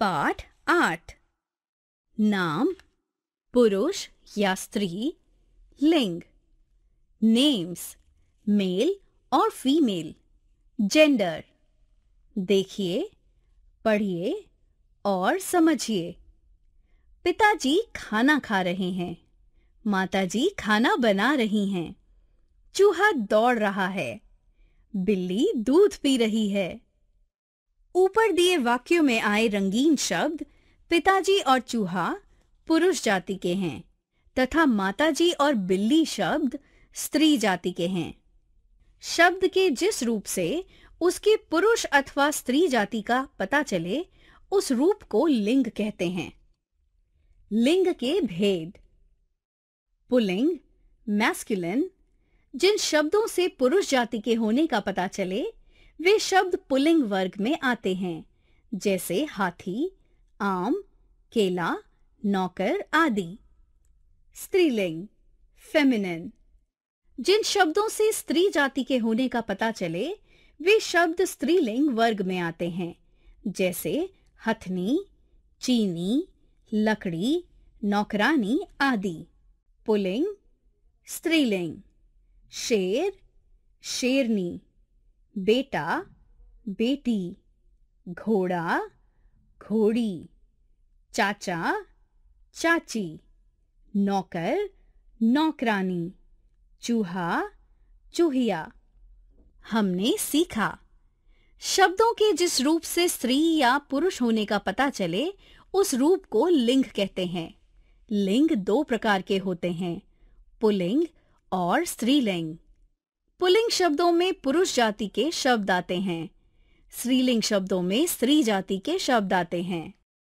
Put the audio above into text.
पाठ आठ नाम पुरुष या स्त्री लिंग नेम्स मेल और फीमेल जेंडर देखिए पढ़िए और समझिए पिताजी खाना खा रहे हैं माताजी खाना बना रही हैं चूहा दौड़ रहा है बिल्ली दूध पी रही है ऊपर दिए वाक्यों में आए रंगीन शब्द पिताजी और चूहा पुरुष जाति के हैं तथा माताजी और बिल्ली शब्द स्त्री जाति के हैं शब्द के जिस रूप से उसके पुरुष अथवा स्त्री जाति का पता चले उस रूप को लिंग कहते हैं लिंग के भेद पुलिंग मैस्कुलिन जिन शब्दों से पुरुष जाति के होने का पता चले वे शब्द पुलिंग वर्ग में आते हैं जैसे हाथी आम केला नौकर आदि स्त्रीलिंग फेमिनिन जिन शब्दों से स्त्री जाति के होने का पता चले वे शब्द स्त्रीलिंग वर्ग में आते हैं जैसे हथनी चीनी लकड़ी नौकरानी आदि पुलिंग स्त्रीलिंग शेर शेरनी बेटा बेटी घोड़ा घोड़ी चाचा चाची नौकर नौकरानी चूहा चूहिया हमने सीखा शब्दों के जिस रूप से स्त्री या पुरुष होने का पता चले उस रूप को लिंग कहते हैं लिंग दो प्रकार के होते हैं पुलिंग और स्त्रीलिंग पुलिंग शब्दों में पुरुष जाति के शब्द आते हैं स्त्रीलिंग शब्दों में स्त्री जाति के शब्द आते हैं